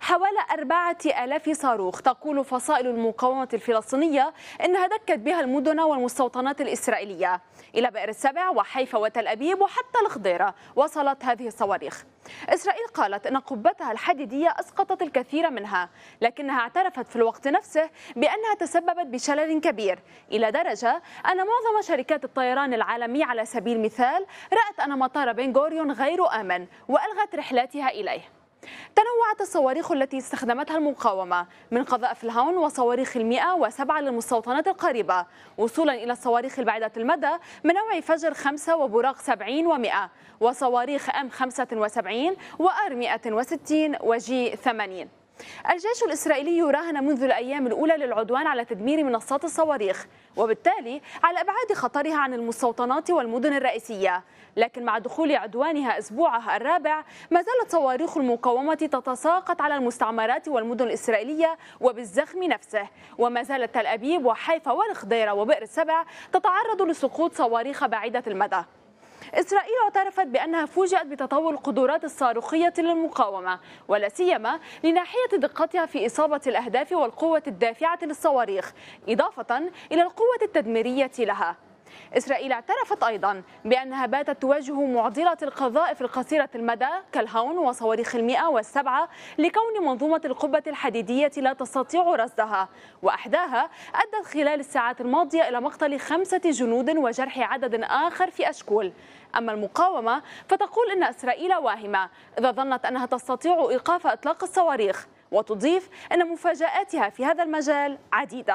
حوالي أربعة ألاف صاروخ تقول فصائل المقاومة الفلسطينية إنها دكت بها المدن والمستوطنات الإسرائيلية إلى بئر السبع وحيفا وتل أبيب وحتى الخضيرة وصلت هذه الصواريخ إسرائيل قالت أن قبتها الحديدية أسقطت الكثير منها لكنها اعترفت في الوقت نفسه بأنها تسببت بشلل كبير إلى درجة أن معظم شركات الطيران العالمي على سبيل المثال رأت أن مطار بن غوريون غير آمن وألغت رحلاتها إليه تنوعت الصواريخ التي استخدمتها المقاومة من قذائف الهون وصواريخ المئة وسبعة للمستوطنات القريبة وصولا إلى الصواريخ البعيدة المدى من نوع فجر خمسة وبراق سبعين ومئة وصواريخ أم خمسة وسبعين وأر مئة وستين وجي ثمانين الجيش الإسرائيلي يراهن منذ الأيام الأولى للعدوان على تدمير منصات الصواريخ وبالتالي على أبعاد خطرها عن المستوطنات والمدن الرئيسية لكن مع دخول عدوانها أسبوعها الرابع ما زالت صواريخ المقاومة تتساقط على المستعمرات والمدن الإسرائيلية وبالزخم نفسه وما زالت تل أبيب وحيفا والخضيرة وبئر السبع تتعرض لسقوط صواريخ بعيدة المدى إسرائيل اعترفت بأنها فوجئت بتطور القدرات الصاروخية للمقاومة ولا سيما لناحية دقتها في إصابة الأهداف والقوة الدافعة للصواريخ إضافة إلى القوة التدميرية لها إسرائيل اعترفت أيضا بأنها باتت تواجه معضلة القذائف القصيرة المدى كالهون وصواريخ المئة والسبعة لكون منظومة القبة الحديدية لا تستطيع رصدها وأحداها أدت خلال الساعات الماضية إلى مقتل خمسة جنود وجرح عدد آخر في أشكول أما المقاومة فتقول إن إسرائيل واهمة إذا ظنت أنها تستطيع إيقاف إطلاق الصواريخ وتضيف أن مفاجآتها في هذا المجال عديدة